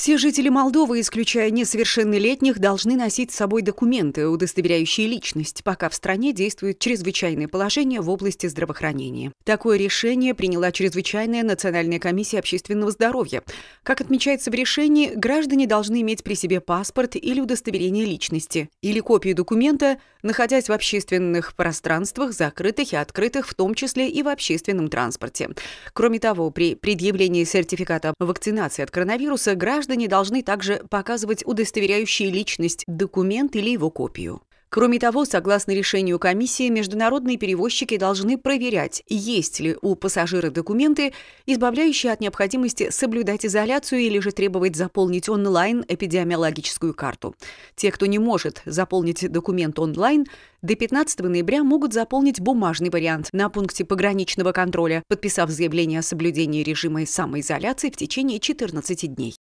Все жители Молдовы, исключая несовершеннолетних, должны носить с собой документы, удостоверяющие личность, пока в стране действует чрезвычайное положение в области здравоохранения. Такое решение приняла Чрезвычайная национальная комиссия общественного здоровья. Как отмечается в решении, граждане должны иметь при себе паспорт или удостоверение личности, или копию документа, находясь в общественных пространствах, закрытых и открытых, в том числе и в общественном транспорте. Кроме того, при предъявлении сертификата вакцинации от коронавируса граждан граждане должны также показывать удостоверяющие личность документ или его копию. Кроме того, согласно решению комиссии, международные перевозчики должны проверять, есть ли у пассажира документы, избавляющие от необходимости соблюдать изоляцию или же требовать заполнить онлайн эпидемиологическую карту. Те, кто не может заполнить документ онлайн, до 15 ноября могут заполнить бумажный вариант на пункте пограничного контроля, подписав заявление о соблюдении режима самоизоляции в течение 14 дней.